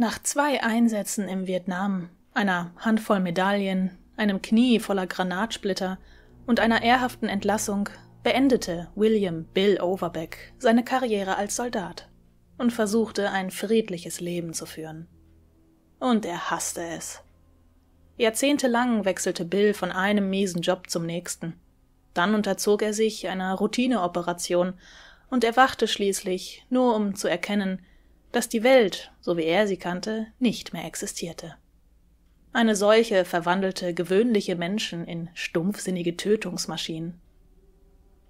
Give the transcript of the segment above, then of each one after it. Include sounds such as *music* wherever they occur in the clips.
Nach zwei Einsätzen im Vietnam, einer Handvoll Medaillen, einem Knie voller Granatsplitter und einer ehrhaften Entlassung beendete William Bill Overbeck seine Karriere als Soldat und versuchte ein friedliches Leben zu führen. Und er hasste es. Jahrzehntelang wechselte Bill von einem miesen Job zum nächsten. Dann unterzog er sich einer Routineoperation und erwachte schließlich, nur um zu erkennen, dass die Welt, so wie er sie kannte, nicht mehr existierte. Eine Seuche verwandelte gewöhnliche Menschen in stumpfsinnige Tötungsmaschinen.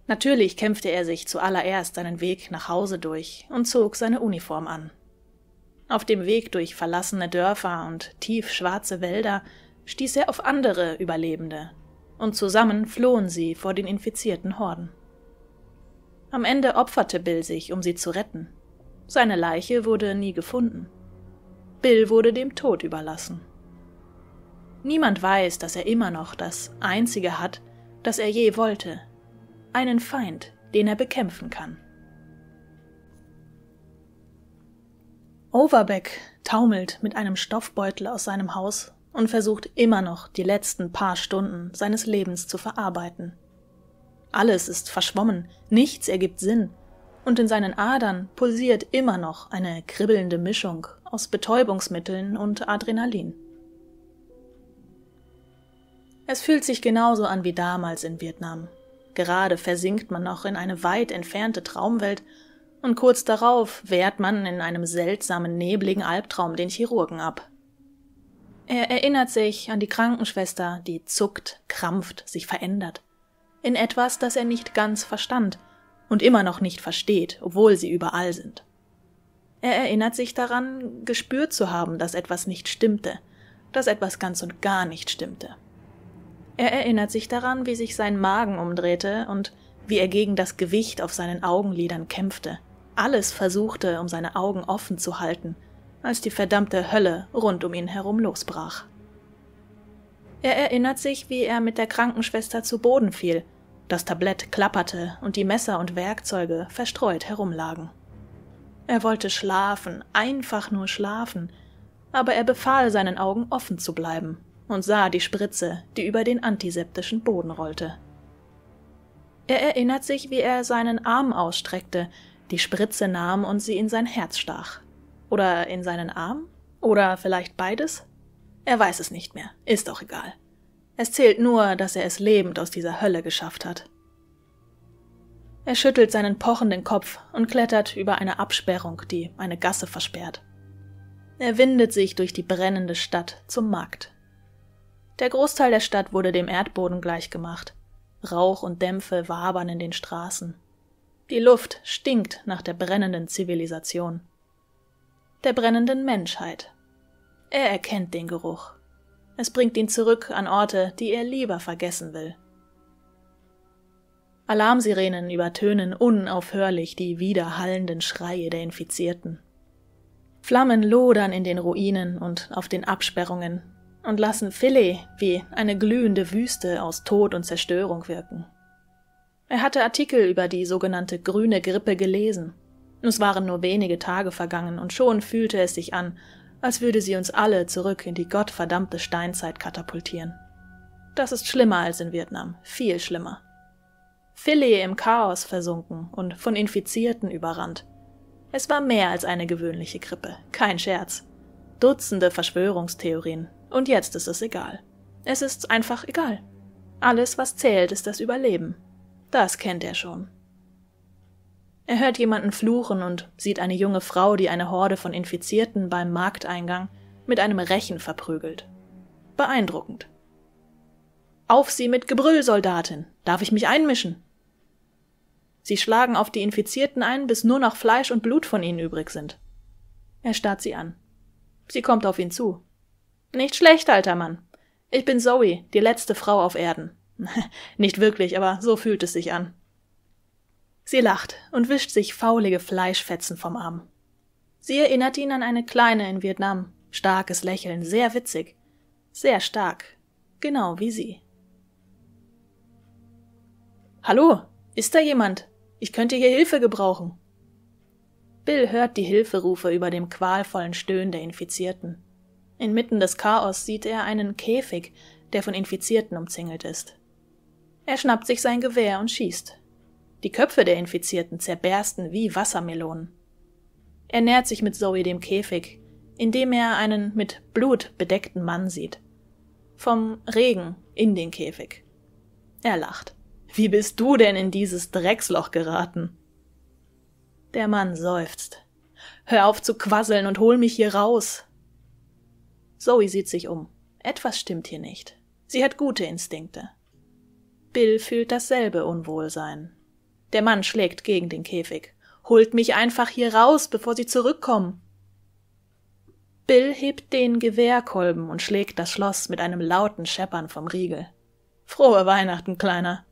Natürlich kämpfte er sich zuallererst seinen Weg nach Hause durch und zog seine Uniform an. Auf dem Weg durch verlassene Dörfer und tief schwarze Wälder stieß er auf andere Überlebende, und zusammen flohen sie vor den infizierten Horden. Am Ende opferte Bill sich, um sie zu retten, seine Leiche wurde nie gefunden. Bill wurde dem Tod überlassen. Niemand weiß, dass er immer noch das Einzige hat, das er je wollte. Einen Feind, den er bekämpfen kann. Overbeck taumelt mit einem Stoffbeutel aus seinem Haus und versucht immer noch die letzten paar Stunden seines Lebens zu verarbeiten. Alles ist verschwommen, nichts ergibt Sinn, und in seinen Adern pulsiert immer noch eine kribbelnde Mischung aus Betäubungsmitteln und Adrenalin. Es fühlt sich genauso an wie damals in Vietnam. Gerade versinkt man noch in eine weit entfernte Traumwelt und kurz darauf wehrt man in einem seltsamen, nebligen Albtraum den Chirurgen ab. Er erinnert sich an die Krankenschwester, die zuckt, krampft, sich verändert. In etwas, das er nicht ganz verstand – und immer noch nicht versteht, obwohl sie überall sind. Er erinnert sich daran, gespürt zu haben, dass etwas nicht stimmte, dass etwas ganz und gar nicht stimmte. Er erinnert sich daran, wie sich sein Magen umdrehte und wie er gegen das Gewicht auf seinen Augenlidern kämpfte, alles versuchte, um seine Augen offen zu halten, als die verdammte Hölle rund um ihn herum losbrach. Er erinnert sich, wie er mit der Krankenschwester zu Boden fiel das Tablett klapperte und die Messer und Werkzeuge verstreut herumlagen. Er wollte schlafen, einfach nur schlafen, aber er befahl seinen Augen offen zu bleiben und sah die Spritze, die über den antiseptischen Boden rollte. Er erinnert sich, wie er seinen Arm ausstreckte, die Spritze nahm und sie in sein Herz stach. Oder in seinen Arm? Oder vielleicht beides? Er weiß es nicht mehr, ist doch egal. Es zählt nur, dass er es lebend aus dieser Hölle geschafft hat. Er schüttelt seinen pochenden Kopf und klettert über eine Absperrung, die eine Gasse versperrt. Er windet sich durch die brennende Stadt zum Markt. Der Großteil der Stadt wurde dem Erdboden gleichgemacht. Rauch und Dämpfe wabern in den Straßen. Die Luft stinkt nach der brennenden Zivilisation. Der brennenden Menschheit. Er erkennt den Geruch es bringt ihn zurück an Orte, die er lieber vergessen will. Alarmsirenen übertönen unaufhörlich die widerhallenden Schreie der Infizierten. Flammen lodern in den Ruinen und auf den Absperrungen und lassen Philae wie eine glühende Wüste aus Tod und Zerstörung wirken. Er hatte Artikel über die sogenannte grüne Grippe gelesen. Es waren nur wenige Tage vergangen und schon fühlte es sich an, als würde sie uns alle zurück in die gottverdammte Steinzeit katapultieren. Das ist schlimmer als in Vietnam, viel schlimmer. Filet im Chaos versunken und von Infizierten überrannt. Es war mehr als eine gewöhnliche Grippe, kein Scherz. Dutzende Verschwörungstheorien, und jetzt ist es egal. Es ist einfach egal. Alles, was zählt, ist das Überleben. Das kennt er schon. Er hört jemanden fluchen und sieht eine junge Frau, die eine Horde von Infizierten beim Markteingang mit einem Rechen verprügelt. Beeindruckend. Auf Sie mit Gebrüll, Soldatin! Darf ich mich einmischen? Sie schlagen auf die Infizierten ein, bis nur noch Fleisch und Blut von ihnen übrig sind. Er starrt sie an. Sie kommt auf ihn zu. Nicht schlecht, alter Mann. Ich bin Zoe, die letzte Frau auf Erden. *laughs* Nicht wirklich, aber so fühlt es sich an. Sie lacht und wischt sich faulige Fleischfetzen vom Arm. Sie erinnert ihn an eine kleine in Vietnam. Starkes Lächeln, sehr witzig. Sehr stark. Genau wie sie. Hallo, ist da jemand? Ich könnte hier Hilfe gebrauchen. Bill hört die Hilferufe über dem qualvollen Stöhnen der Infizierten. Inmitten des Chaos sieht er einen Käfig, der von Infizierten umzingelt ist. Er schnappt sich sein Gewehr und schießt. Die Köpfe der Infizierten zerbersten wie Wassermelonen. Er nähert sich mit Zoe dem Käfig, in dem er einen mit Blut bedeckten Mann sieht. Vom Regen in den Käfig. Er lacht. Wie bist du denn in dieses Drecksloch geraten? Der Mann seufzt. Hör auf zu quasseln und hol mich hier raus. Zoe sieht sich um. Etwas stimmt hier nicht. Sie hat gute Instinkte. Bill fühlt dasselbe Unwohlsein. Der Mann schlägt gegen den Käfig. Holt mich einfach hier raus, bevor sie zurückkommen. Bill hebt den Gewehrkolben und schlägt das Schloss mit einem lauten Scheppern vom Riegel. Frohe Weihnachten, Kleiner.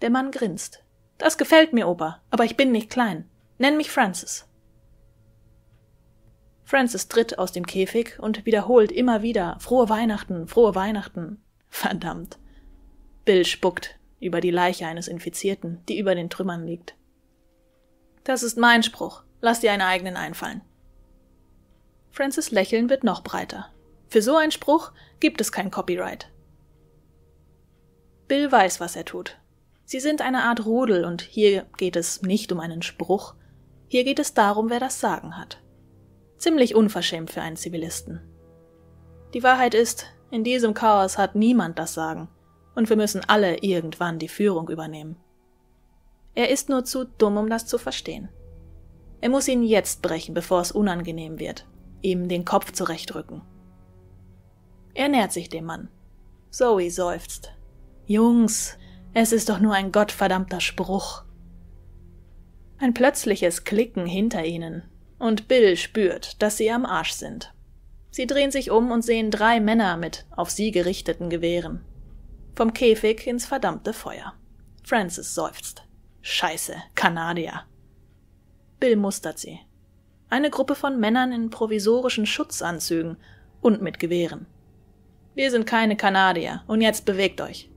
Der Mann grinst. Das gefällt mir, Opa, aber ich bin nicht klein. Nenn mich Francis. Francis tritt aus dem Käfig und wiederholt immer wieder Frohe Weihnachten, frohe Weihnachten. Verdammt. Bill spuckt, über die Leiche eines Infizierten, die über den Trümmern liegt. Das ist mein Spruch. Lass dir einen eigenen einfallen. Francis Lächeln wird noch breiter. Für so einen Spruch gibt es kein Copyright. Bill weiß, was er tut. Sie sind eine Art Rudel und hier geht es nicht um einen Spruch. Hier geht es darum, wer das Sagen hat. Ziemlich unverschämt für einen Zivilisten. Die Wahrheit ist, in diesem Chaos hat niemand das Sagen und wir müssen alle irgendwann die Führung übernehmen. Er ist nur zu dumm, um das zu verstehen. Er muss ihn jetzt brechen, bevor es unangenehm wird, ihm den Kopf zurechtrücken. Er nähert sich dem Mann. Zoe seufzt. Jungs, es ist doch nur ein gottverdammter Spruch. Ein plötzliches Klicken hinter ihnen, und Bill spürt, dass sie am Arsch sind. Sie drehen sich um und sehen drei Männer mit auf sie gerichteten Gewehren. Vom Käfig ins verdammte Feuer. Francis seufzt. Scheiße, Kanadier. Bill mustert sie. Eine Gruppe von Männern in provisorischen Schutzanzügen und mit Gewehren. Wir sind keine Kanadier, und jetzt bewegt euch.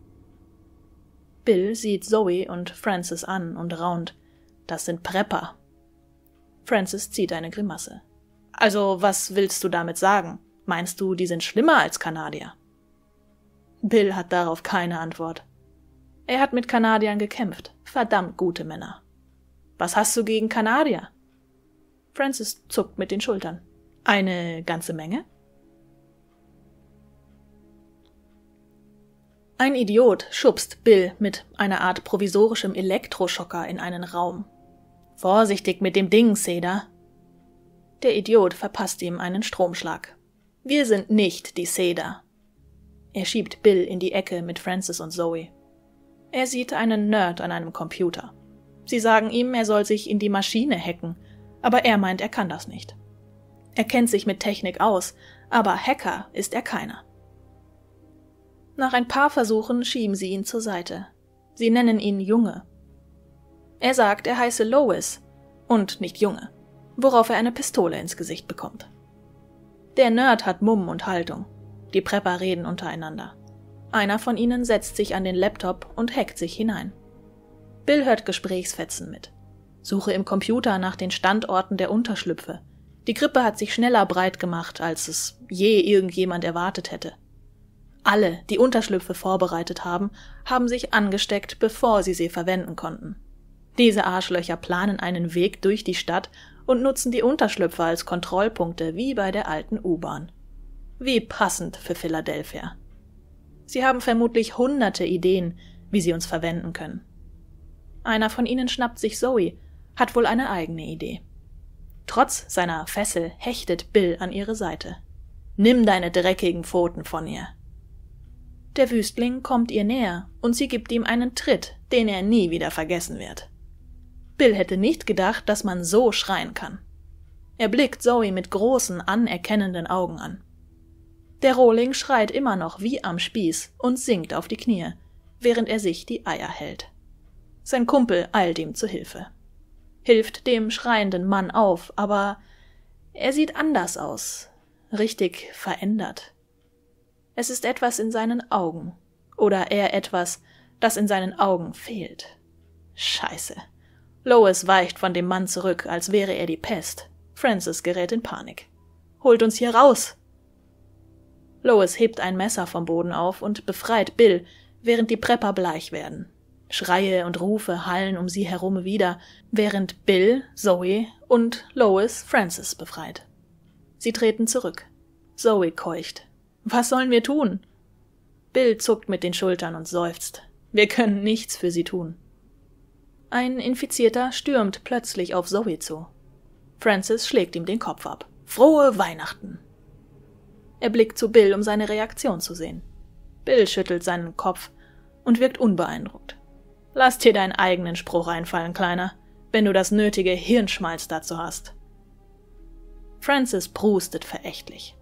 Bill sieht Zoe und Francis an und raunt. Das sind Prepper. Francis zieht eine Grimasse. Also, was willst du damit sagen? Meinst du, die sind schlimmer als Kanadier? Bill hat darauf keine Antwort. Er hat mit Kanadiern gekämpft. Verdammt gute Männer. Was hast du gegen Kanadier? Francis zuckt mit den Schultern. Eine ganze Menge? Ein Idiot schubst Bill mit einer Art provisorischem Elektroschocker in einen Raum. Vorsichtig mit dem Ding, Seda. Der Idiot verpasst ihm einen Stromschlag. Wir sind nicht die Seda. Er schiebt Bill in die Ecke mit Francis und Zoe. Er sieht einen Nerd an einem Computer. Sie sagen ihm, er soll sich in die Maschine hacken, aber er meint, er kann das nicht. Er kennt sich mit Technik aus, aber Hacker ist er keiner. Nach ein paar Versuchen schieben sie ihn zur Seite. Sie nennen ihn Junge. Er sagt, er heiße Lois und nicht Junge, worauf er eine Pistole ins Gesicht bekommt. Der Nerd hat Mumm und Haltung. Die Prepper reden untereinander. Einer von ihnen setzt sich an den Laptop und hackt sich hinein. Bill hört Gesprächsfetzen mit. Suche im Computer nach den Standorten der Unterschlüpfe. Die Krippe hat sich schneller breit gemacht, als es je irgendjemand erwartet hätte. Alle, die Unterschlüpfe vorbereitet haben, haben sich angesteckt, bevor sie sie verwenden konnten. Diese Arschlöcher planen einen Weg durch die Stadt und nutzen die Unterschlüpfe als Kontrollpunkte wie bei der alten U-Bahn. Wie passend für Philadelphia. Sie haben vermutlich hunderte Ideen, wie sie uns verwenden können. Einer von ihnen schnappt sich Zoe, hat wohl eine eigene Idee. Trotz seiner Fessel hechtet Bill an ihre Seite. Nimm deine dreckigen Pfoten von ihr. Der Wüstling kommt ihr näher und sie gibt ihm einen Tritt, den er nie wieder vergessen wird. Bill hätte nicht gedacht, dass man so schreien kann. Er blickt Zoe mit großen, anerkennenden Augen an. Der Rohling schreit immer noch wie am Spieß und sinkt auf die Knie, während er sich die Eier hält. Sein Kumpel eilt ihm zu Hilfe. Hilft dem schreienden Mann auf, aber er sieht anders aus, richtig verändert. Es ist etwas in seinen Augen, oder eher etwas, das in seinen Augen fehlt. Scheiße. Lois weicht von dem Mann zurück, als wäre er die Pest. Francis gerät in Panik. Holt uns hier raus, Lois hebt ein Messer vom Boden auf und befreit Bill, während die Prepper bleich werden. Schreie und Rufe hallen um sie herum wieder, während Bill, Zoe und Lois Francis befreit. Sie treten zurück. Zoe keucht. Was sollen wir tun? Bill zuckt mit den Schultern und seufzt. Wir können nichts für sie tun. Ein Infizierter stürmt plötzlich auf Zoe zu. Francis schlägt ihm den Kopf ab. Frohe Weihnachten! Er blickt zu Bill, um seine Reaktion zu sehen. Bill schüttelt seinen Kopf und wirkt unbeeindruckt. Lass dir deinen eigenen Spruch einfallen, Kleiner, wenn du das nötige Hirnschmalz dazu hast. Francis prustet verächtlich.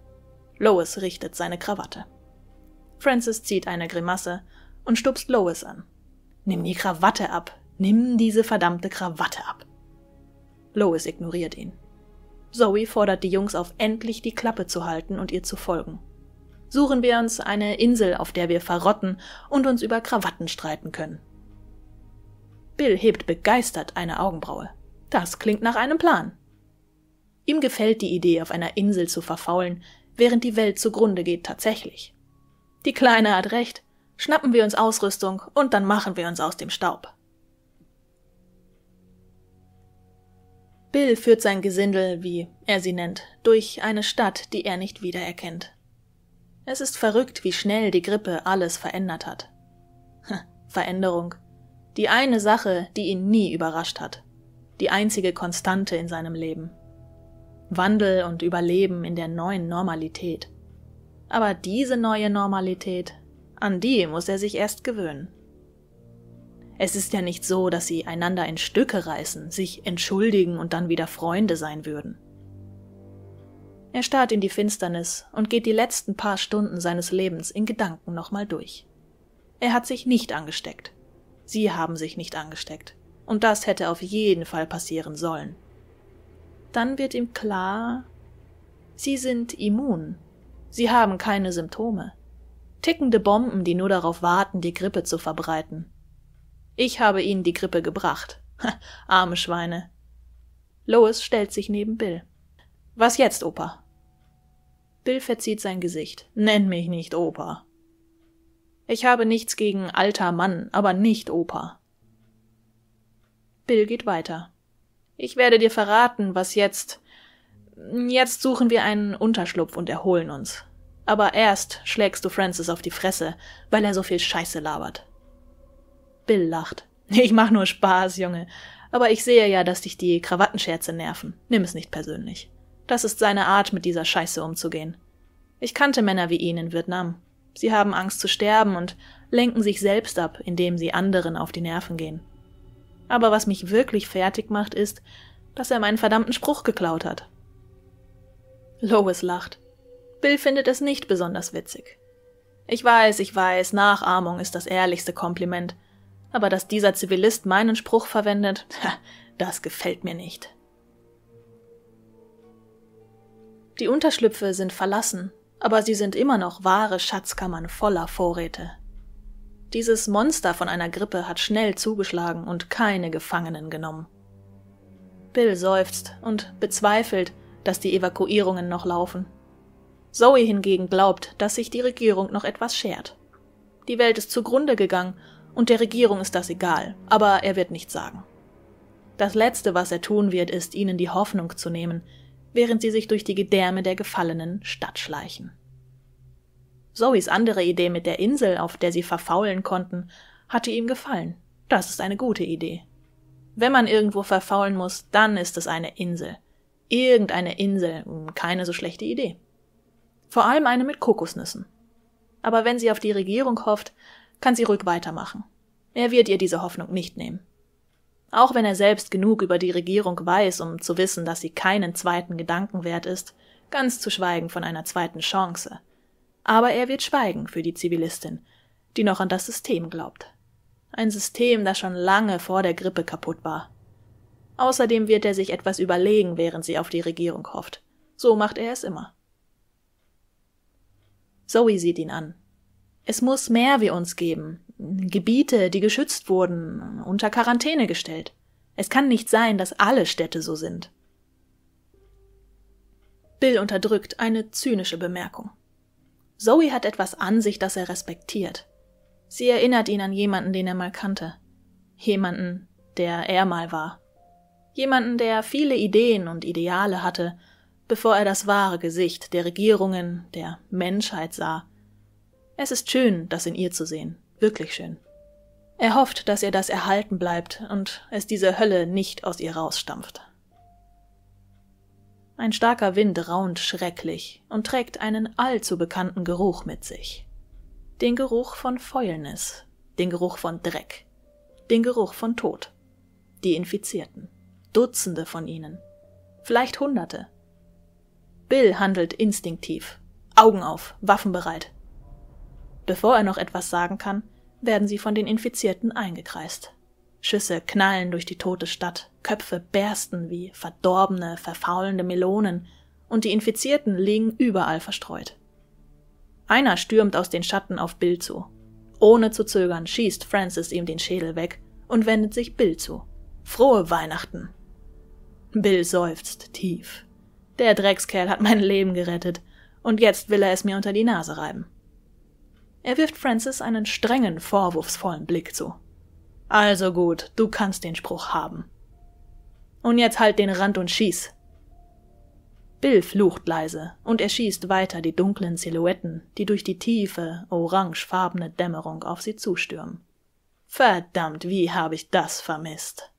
Lois richtet seine Krawatte. Francis zieht eine Grimasse und stupst Lois an. Nimm die Krawatte ab. Nimm diese verdammte Krawatte ab. Lois ignoriert ihn. Zoe fordert die Jungs auf, endlich die Klappe zu halten und ihr zu folgen. Suchen wir uns eine Insel, auf der wir verrotten und uns über Krawatten streiten können. Bill hebt begeistert eine Augenbraue. Das klingt nach einem Plan. Ihm gefällt die Idee, auf einer Insel zu verfaulen, während die Welt zugrunde geht tatsächlich. Die Kleine hat recht, schnappen wir uns Ausrüstung und dann machen wir uns aus dem Staub. Bill führt sein Gesindel, wie er sie nennt, durch eine Stadt, die er nicht wiedererkennt. Es ist verrückt, wie schnell die Grippe alles verändert hat. Veränderung. Die eine Sache, die ihn nie überrascht hat. Die einzige Konstante in seinem Leben. Wandel und Überleben in der neuen Normalität. Aber diese neue Normalität, an die muss er sich erst gewöhnen. Es ist ja nicht so, dass sie einander in Stücke reißen, sich entschuldigen und dann wieder Freunde sein würden. Er starrt in die Finsternis und geht die letzten paar Stunden seines Lebens in Gedanken nochmal durch. Er hat sich nicht angesteckt. Sie haben sich nicht angesteckt. Und das hätte auf jeden Fall passieren sollen. Dann wird ihm klar, sie sind immun. Sie haben keine Symptome. Tickende Bomben, die nur darauf warten, die Grippe zu verbreiten. Ich habe ihnen die Grippe gebracht. *laughs* Arme Schweine. Lois stellt sich neben Bill. Was jetzt, Opa? Bill verzieht sein Gesicht. Nenn mich nicht Opa. Ich habe nichts gegen alter Mann, aber nicht Opa. Bill geht weiter. Ich werde dir verraten, was jetzt. Jetzt suchen wir einen Unterschlupf und erholen uns. Aber erst schlägst du Francis auf die Fresse, weil er so viel Scheiße labert. Bill lacht. *laughs* Ich mach nur Spaß, Junge. Aber ich sehe ja, dass dich die Krawattenscherze nerven. Nimm es nicht persönlich. Das ist seine Art, mit dieser Scheiße umzugehen. Ich kannte Männer wie ihn in Vietnam. Sie haben Angst zu sterben und lenken sich selbst ab, indem sie anderen auf die Nerven gehen. Aber was mich wirklich fertig macht, ist, dass er meinen verdammten Spruch geklaut hat. Lois lacht. Bill findet es nicht besonders witzig. Ich weiß, ich weiß, Nachahmung ist das ehrlichste Kompliment, aber dass dieser Zivilist meinen Spruch verwendet, *laughs* das gefällt mir nicht. Die Unterschlüpfe sind verlassen, aber sie sind immer noch wahre Schatzkammern voller Vorräte. Dieses Monster von einer Grippe hat schnell zugeschlagen und keine Gefangenen genommen. Bill seufzt und bezweifelt, dass die Evakuierungen noch laufen. Zoe hingegen glaubt, dass sich die Regierung noch etwas schert. Die Welt ist zugrunde gegangen und der Regierung ist das egal, aber er wird nichts sagen. Das Letzte, was er tun wird, ist, ihnen die Hoffnung zu nehmen, während sie sich durch die Gedärme der gefallenen Stadt schleichen. Zoes andere Idee mit der Insel, auf der sie verfaulen konnten, hatte ihm gefallen. Das ist eine gute Idee. Wenn man irgendwo verfaulen muss, dann ist es eine Insel. Irgendeine Insel, hm, keine so schlechte Idee. Vor allem eine mit Kokosnüssen. Aber wenn sie auf die Regierung hofft, kann sie ruhig weitermachen. Er wird ihr diese Hoffnung nicht nehmen. Auch wenn er selbst genug über die Regierung weiß, um zu wissen, dass sie keinen zweiten Gedanken wert ist, ganz zu schweigen von einer zweiten Chance. Aber er wird schweigen für die Zivilistin, die noch an das System glaubt. Ein System, das schon lange vor der Grippe kaputt war. Außerdem wird er sich etwas überlegen, während sie auf die Regierung hofft. So macht er es immer. Zoe sieht ihn an. Es muss mehr wie uns geben. Gebiete, die geschützt wurden, unter Quarantäne gestellt. Es kann nicht sein, dass alle Städte so sind. Bill unterdrückt eine zynische Bemerkung. Zoe hat etwas an sich, das er respektiert. Sie erinnert ihn an jemanden, den er mal kannte. Jemanden, der er mal war. Jemanden, der viele Ideen und Ideale hatte, bevor er das wahre Gesicht der Regierungen, der Menschheit sah es ist schön, das in ihr zu sehen, wirklich schön. Er hofft, dass ihr das erhalten bleibt und es diese Hölle nicht aus ihr rausstampft. Ein starker Wind raunt schrecklich und trägt einen allzu bekannten Geruch mit sich. Den Geruch von Fäulnis, den Geruch von Dreck, den Geruch von Tod. Die Infizierten. Dutzende von ihnen. Vielleicht Hunderte. Bill handelt instinktiv. Augen auf, waffenbereit. Bevor er noch etwas sagen kann, werden sie von den Infizierten eingekreist. Schüsse knallen durch die tote Stadt, Köpfe bersten wie verdorbene, verfaulende Melonen, und die Infizierten liegen überall verstreut. Einer stürmt aus den Schatten auf Bill zu. Ohne zu zögern schießt Francis ihm den Schädel weg und wendet sich Bill zu. Frohe Weihnachten! Bill seufzt tief. Der Dreckskerl hat mein Leben gerettet, und jetzt will er es mir unter die Nase reiben. Er wirft Francis einen strengen, vorwurfsvollen Blick zu. Also gut, du kannst den Spruch haben. Und jetzt halt den Rand und schieß. Bill flucht leise, und erschießt weiter die dunklen Silhouetten, die durch die tiefe, orangefarbene Dämmerung auf sie zustürmen. Verdammt, wie habe ich das vermisst.